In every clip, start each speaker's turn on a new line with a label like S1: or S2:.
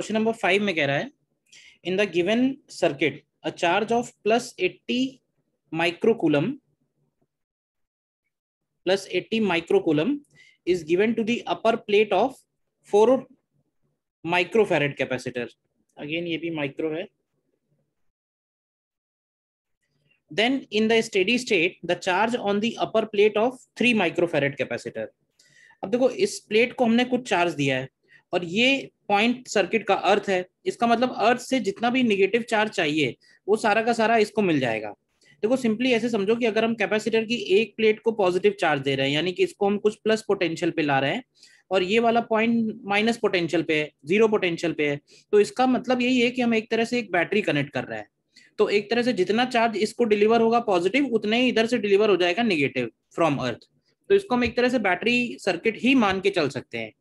S1: question number five में कह रहा है in the given circuit a charge of plus eighty microcoulomb plus eighty microcoulomb is given to the upper plate of four microfarad capacitor again ये भी micro है then in the steady state the charge on the upper plate of three microfarad capacitor अब देखो इस plate को हमने कुछ charge दिया है और ये पॉइंट सर्किट का अर्थ है इसका मतलब अर्थ से जितना भी निगेटिव चार्ज चाहिए वो सारा का सारा इसको मिल जाएगा देखो सिंपली ऐसे समझो कि अगर हम कैपेसिटर की एक प्लेट को पॉजिटिव चार्ज दे रहे हैं यानी कि इसको हम कुछ प्लस पोटेंशियल पे ला रहे हैं और ये वाला पॉइंट माइनस पोटेंशियल पे है जीरो पोटेंशियल पे है तो इसका मतलब यही है कि हम एक तरह से एक बैटरी कनेक्ट कर रहे हैं तो एक तरह से जितना चार्ज इसको डिलीवर होगा पॉजिटिव उतने ही इधर से डिलीवर हो जाएगा निगेटिव फ्रॉम अर्थ तो इसको हम एक तरह से बैटरी सर्किट ही मान के चल सकते हैं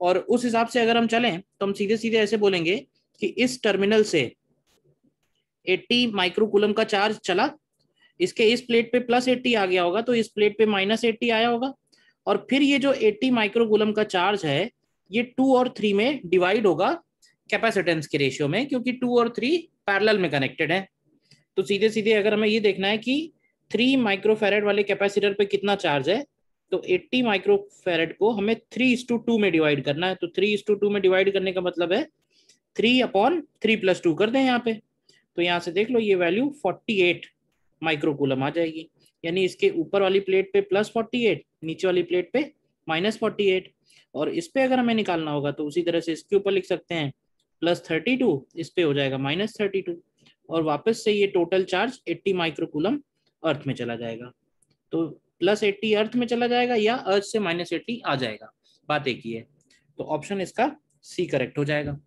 S1: और उस हिसाब से अगर हम चलें तो हम सीधे सीधे ऐसे बोलेंगे कि इस टर्मिनल से 80 माइक्रोकुलम का चार्ज चला इसके इस प्लेट पे प्लस 80 आ गया होगा तो इस प्लेट पे माइनस 80 आया होगा और फिर ये जो 80 माइक्रोकुलम का चार्ज है ये टू और थ्री में डिवाइड होगा कैपेसिटेंस के रेशियो में क्योंकि टू और थ्री पैरल में कनेक्टेड है तो सीधे सीधे अगर हमें ये देखना है कि थ्री माइक्रोफेरेड वाले कैपेसिटर पे कितना चार्ज है तो 80 माइक्रोफेरेड को हमें थ्री इस टू टू में डिवाइड करना है तो थ्री इस टू टू में डिवाइड करने का मतलब है three upon three plus two कर दें यहाँ पे तो यहाँ से देख लो ये वैल्यू 48 माइक्रोकूलम आ जाएगी यानी इसके ऊपर वाली प्लेट पे प्लस 48 नीचे वाली प्लेट पे माइनस 48 और इस पे अगर हमें निकालना होगा तो उसी तरह से इसके ऊपर लिख सकते हैं प्लस 32 इस पे हो जाएगा माइनस 32 और वापस से ये total charge eighty microcoulomb earth में चला जाएगा तो प्लस एट्टी अर्थ में चला जाएगा या अर्थ से माइनस एट्टी आ जाएगा बात एक ही है तो ऑप्शन इसका सी करेक्ट हो जाएगा